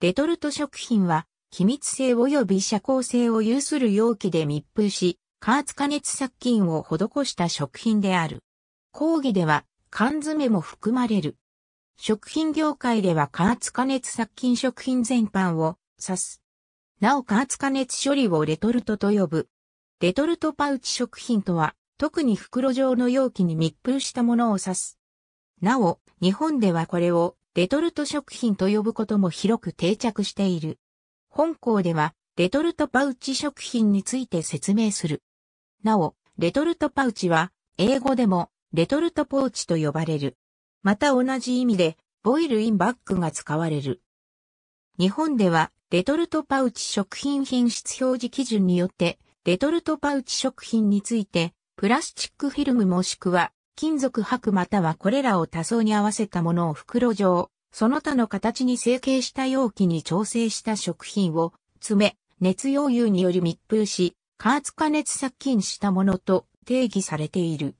レトルト食品は、気密性及び遮光性を有する容器で密封し、加圧加熱殺菌を施した食品である。講義では、缶詰も含まれる。食品業界では加圧加熱殺菌食品全般を指す。なお加圧加熱処理をレトルトと呼ぶ。レトルトパウチ食品とは、特に袋状の容器に密封したものを指す。なお、日本ではこれをレトルト食品と呼ぶことも広く定着している。本校では、レトルトパウチ食品について説明する。なお、レトルトパウチは、英語でも、レトルトポーチと呼ばれる。また同じ意味で、ボイルインバッグが使われる。日本では、レトルトパウチ食品品質表示基準によって、レトルトパウチ食品について、プラスチックフィルムもしくは、金属箔またはこれらを多層に合わせたものを袋状、その他の形に成形した容器に調整した食品を詰め、熱溶融により密封し、加圧加熱殺菌したものと定義されている。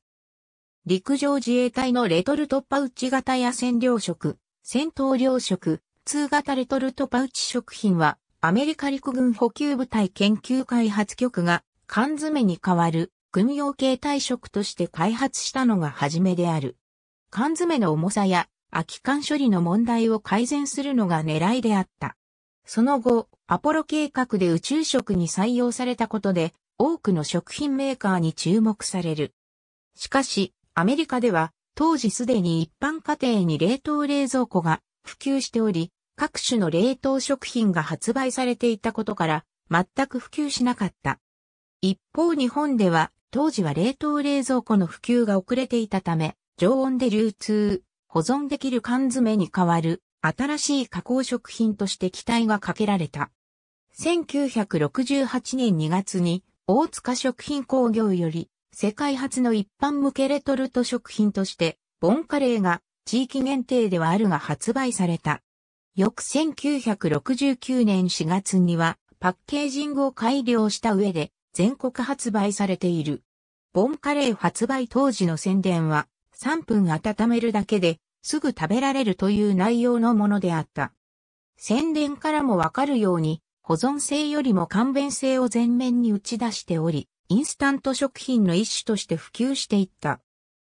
陸上自衛隊のレトルトパウチ型や占領食、戦闘糧食、通型レトルトパウチ食品は、アメリカ陸軍補給部隊研究開発局が缶詰に代わる軍用形態食として開発したのが初めである。缶詰の重さや空き缶処理の問題を改善するのが狙いであった。その後、アポロ計画で宇宙食に採用されたことで、多くの食品メーカーに注目される。しかし、アメリカでは、当時すでに一般家庭に冷凍冷蔵庫が普及しており、各種の冷凍食品が発売されていたことから、全く普及しなかった。一方日本では、当時は冷凍冷蔵庫の普及が遅れていたため、常温で流通。保存できる缶詰に代わる新しい加工食品として期待がかけられた。1968年2月に大塚食品工業より世界初の一般向けレトルト食品としてボンカレーが地域限定ではあるが発売された。翌1969年4月にはパッケージングを改良した上で全国発売されている。ボンカレー発売当時の宣伝は3分温めるだけですぐ食べられるという内容のものであった。宣伝からもわかるように、保存性よりも簡便性を前面に打ち出しており、インスタント食品の一種として普及していった。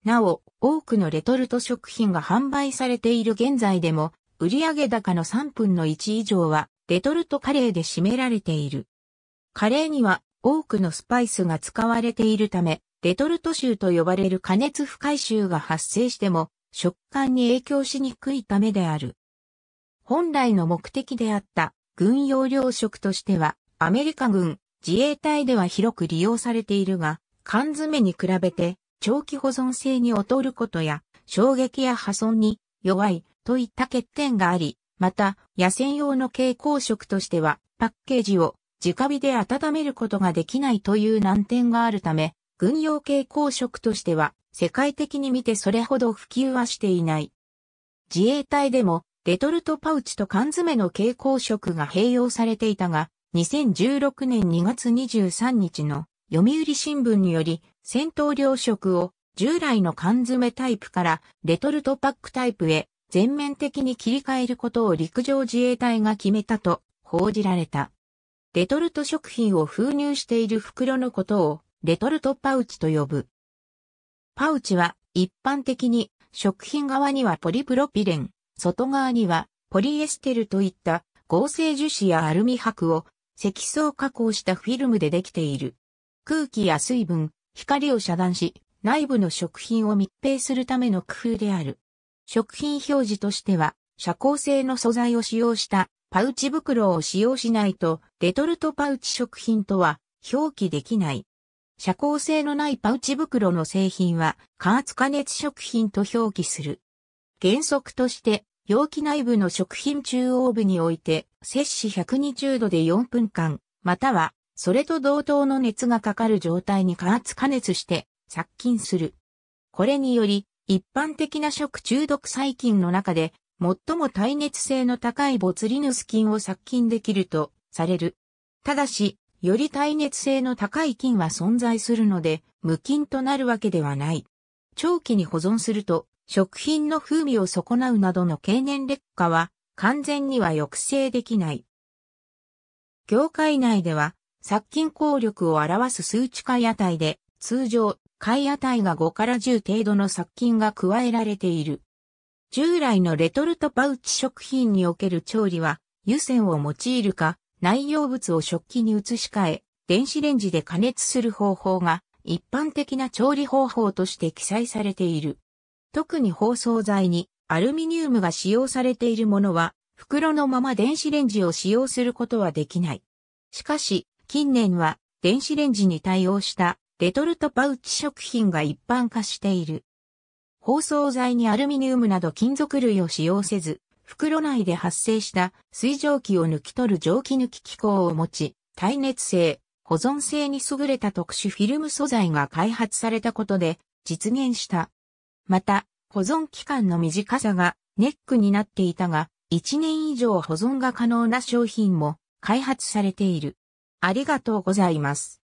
なお、多くのレトルト食品が販売されている現在でも、売上高の3分の1以上は、レトルトカレーで占められている。カレーには多くのスパイスが使われているため、レトルト臭と呼ばれる加熱不快臭が発生しても食感に影響しにくいためである。本来の目的であった軍用糧食としてはアメリカ軍、自衛隊では広く利用されているが、缶詰に比べて長期保存性に劣ることや衝撃や破損に弱いといった欠点があり、また野戦用の蛍光色としてはパッケージを直火で温めることができないという難点があるため、軍用系公職としては、世界的に見てそれほど普及はしていない。自衛隊でも、レトルトパウチと缶詰の蛍光色が併用されていたが、2016年2月23日の読売新聞により、戦闘糧食を従来の缶詰タイプからレトルトパックタイプへ全面的に切り替えることを陸上自衛隊が決めたと報じられた。レトルト食品を封入している袋のことをレトルトパウチと呼ぶ。パウチは一般的に食品側にはポリプロピレン、外側にはポリエステルといった合成樹脂やアルミ箔を積層加工したフィルムでできている。空気や水分、光を遮断し、内部の食品を密閉するための工夫である。食品表示としては、遮光性の素材を使用したパウチ袋を使用しないと、レトルトパウチ食品とは表記できない。遮光性のないパウチ袋の製品は、加圧加熱食品と表記する。原則として、容器内部の食品中央部において、摂氏120度で4分間、または、それと同等の熱がかかる状態に加圧加熱して、殺菌する。これにより、一般的な食中毒細菌の中で、最も耐熱性の高いボツリヌス菌を殺菌できるとされる。ただし、より耐熱性の高い菌は存在するので、無菌となるわけではない。長期に保存すると、食品の風味を損なうなどの経年劣化は、完全には抑制できない。業界内では、殺菌効力を表す数値屋値で、通常、い値が5から10程度の殺菌が加えられている。従来のレトルトパウチ食品における調理は、湯煎を用いるか、内容物を食器に移し替え、電子レンジで加熱する方法が一般的な調理方法として記載されている。特に包装材にアルミニウムが使用されているものは袋のまま電子レンジを使用することはできない。しかし、近年は電子レンジに対応したレトルトパウチ食品が一般化している。包装材にアルミニウムなど金属類を使用せず、袋内で発生した水蒸気を抜き取る蒸気抜き機構を持ち、耐熱性、保存性に優れた特殊フィルム素材が開発されたことで実現した。また、保存期間の短さがネックになっていたが、1年以上保存が可能な商品も開発されている。ありがとうございます。